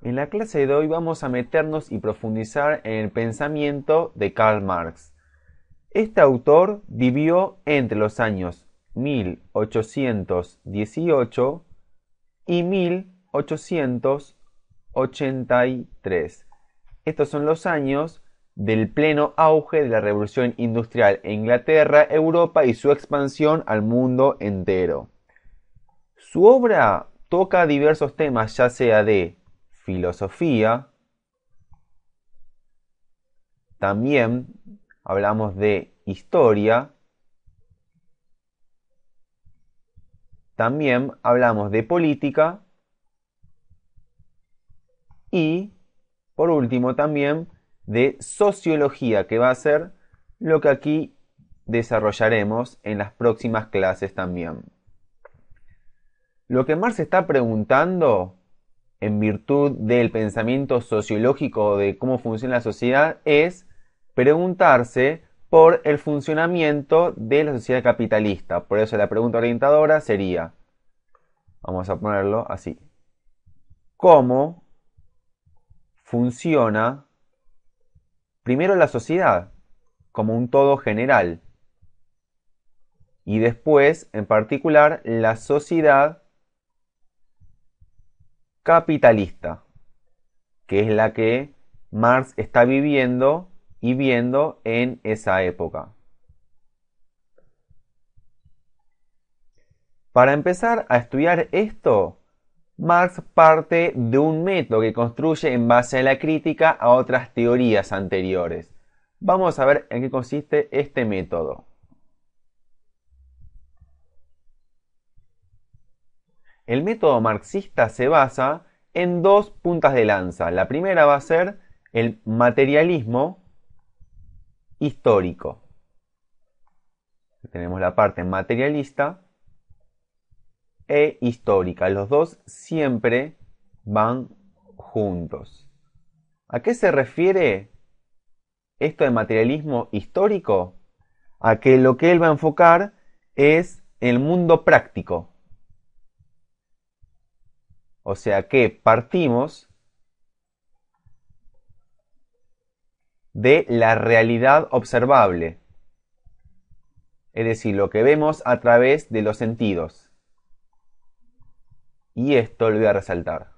En la clase de hoy vamos a meternos y profundizar en el pensamiento de Karl Marx. Este autor vivió entre los años 1818 y 1883. Estos son los años del pleno auge de la revolución industrial en Inglaterra, Europa y su expansión al mundo entero. Su obra toca diversos temas, ya sea de filosofía. También hablamos de historia. También hablamos de política. Y, por último, también de sociología, que va a ser lo que aquí desarrollaremos en las próximas clases también. Lo que Marx está preguntando en virtud del pensamiento sociológico de cómo funciona la sociedad es preguntarse por el funcionamiento de la sociedad capitalista. Por eso la pregunta orientadora sería, vamos a ponerlo así, ¿cómo funciona primero la sociedad como un todo general? Y después, en particular, la sociedad capitalista, que es la que Marx está viviendo y viendo en esa época. Para empezar a estudiar esto, Marx parte de un método que construye en base a la crítica a otras teorías anteriores. Vamos a ver en qué consiste este método. El método marxista se basa en dos puntas de lanza. La primera va a ser el materialismo histórico. Tenemos la parte materialista e histórica. Los dos siempre van juntos. ¿A qué se refiere esto de materialismo histórico? A que lo que él va a enfocar es el mundo práctico, o sea que partimos de la realidad observable, es decir, lo que vemos a través de los sentidos. Y esto lo voy a resaltar,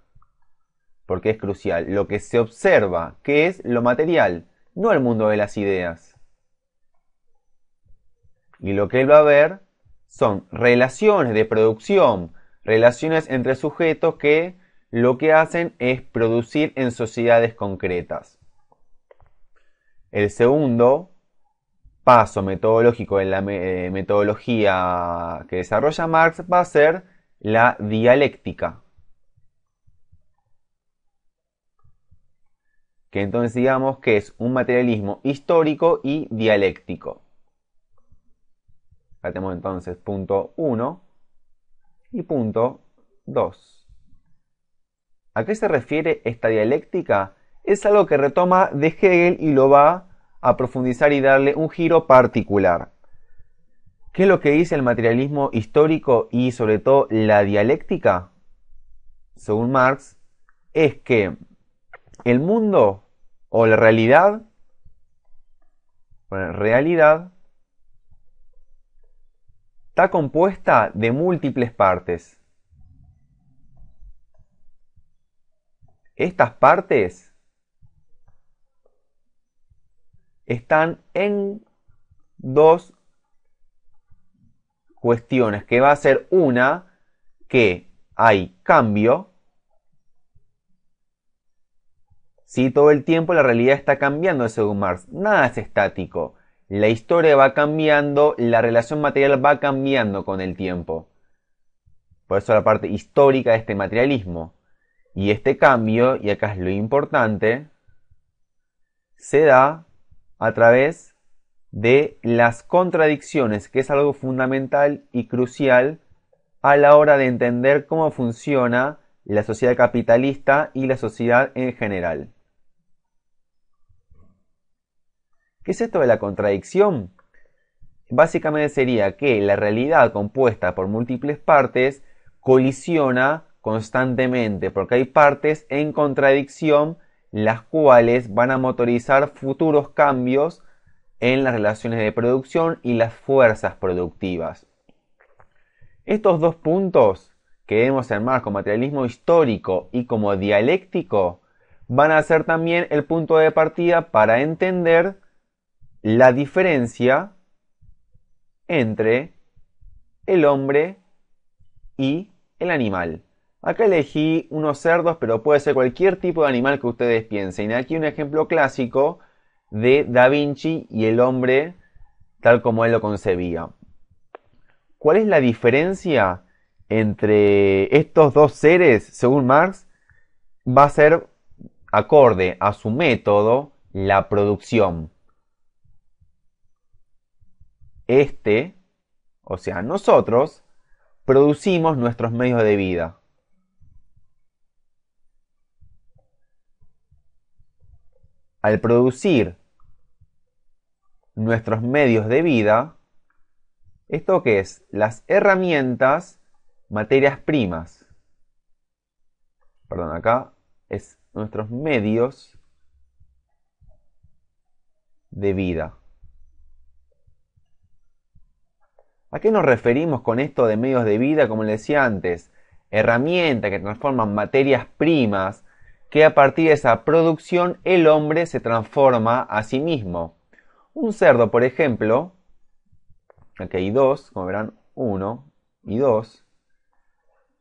porque es crucial. Lo que se observa, que es lo material, no el mundo de las ideas. Y lo que él va a ver son relaciones de producción, relaciones entre sujetos que lo que hacen es producir en sociedades concretas. El segundo paso metodológico en la eh, metodología que desarrolla Marx va a ser la dialéctica. Que entonces digamos que es un materialismo histórico y dialéctico. Acá tenemos entonces punto 1 y punto 2. ¿A qué se refiere esta dialéctica? Es algo que retoma de Hegel y lo va a profundizar y darle un giro particular. ¿Qué es lo que dice el materialismo histórico y sobre todo la dialéctica? Según Marx, es que el mundo o la realidad, bueno, realidad está compuesta de múltiples partes. Estas partes están en dos cuestiones, que va a ser una que hay cambio, si todo el tiempo la realidad está cambiando según Marx, nada es estático la historia va cambiando, la relación material va cambiando con el tiempo. Por eso la parte histórica de este materialismo. Y este cambio, y acá es lo importante, se da a través de las contradicciones, que es algo fundamental y crucial a la hora de entender cómo funciona la sociedad capitalista y la sociedad en general. ¿Qué es esto de la contradicción? Básicamente sería que la realidad compuesta por múltiples partes colisiona constantemente, porque hay partes en contradicción las cuales van a motorizar futuros cambios en las relaciones de producción y las fuerzas productivas. Estos dos puntos que debemos armar como materialismo histórico y como dialéctico van a ser también el punto de partida para entender la diferencia entre el hombre y el animal. Acá elegí unos cerdos, pero puede ser cualquier tipo de animal que ustedes piensen. Aquí un ejemplo clásico de Da Vinci y el hombre tal como él lo concebía. ¿Cuál es la diferencia entre estos dos seres, según Marx? Va a ser acorde a su método la producción. Este, o sea, nosotros, producimos nuestros medios de vida. Al producir nuestros medios de vida, esto qué es las herramientas, materias primas. Perdón, acá es nuestros medios de vida. ¿A qué nos referimos con esto de medios de vida? Como les decía antes, herramientas que transforman materias primas que a partir de esa producción el hombre se transforma a sí mismo. Un cerdo, por ejemplo, aquí hay dos, como verán, uno y dos,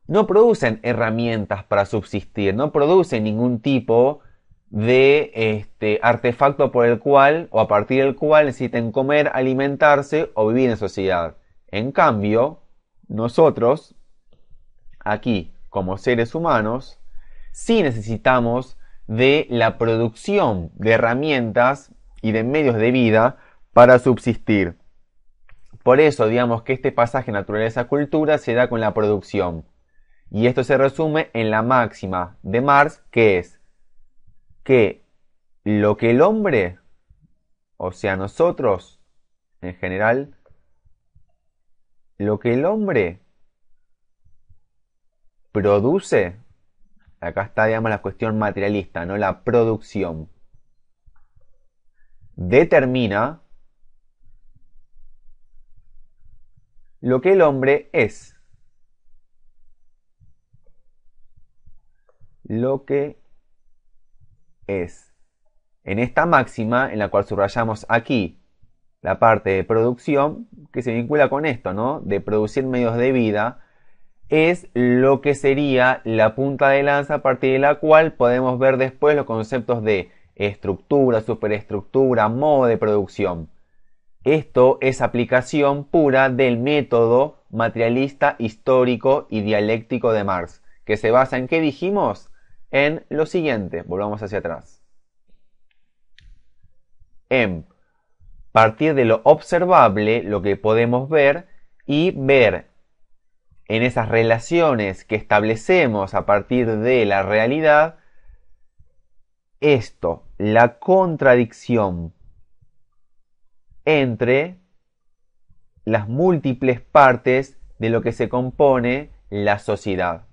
no producen herramientas para subsistir, no producen ningún tipo de este, artefacto por el cual o a partir del cual necesiten comer, alimentarse o vivir en sociedad. En cambio, nosotros, aquí como seres humanos, sí necesitamos de la producción de herramientas y de medios de vida para subsistir. Por eso, digamos que este pasaje naturaleza-cultura se da con la producción. Y esto se resume en la máxima de Marx, que es que lo que el hombre, o sea, nosotros en general, lo que el hombre produce, acá está, digamos, la cuestión materialista, ¿no? La producción determina lo que el hombre es. Lo que es. En esta máxima, en la cual subrayamos aquí la parte de producción, que se vincula con esto, ¿no? De producir medios de vida, es lo que sería la punta de lanza a partir de la cual podemos ver después los conceptos de estructura, superestructura, modo de producción. Esto es aplicación pura del método materialista histórico y dialéctico de Marx, que se basa en qué dijimos? En lo siguiente, volvamos hacia atrás. En partir de lo observable, lo que podemos ver, y ver en esas relaciones que establecemos a partir de la realidad, esto, la contradicción entre las múltiples partes de lo que se compone la sociedad.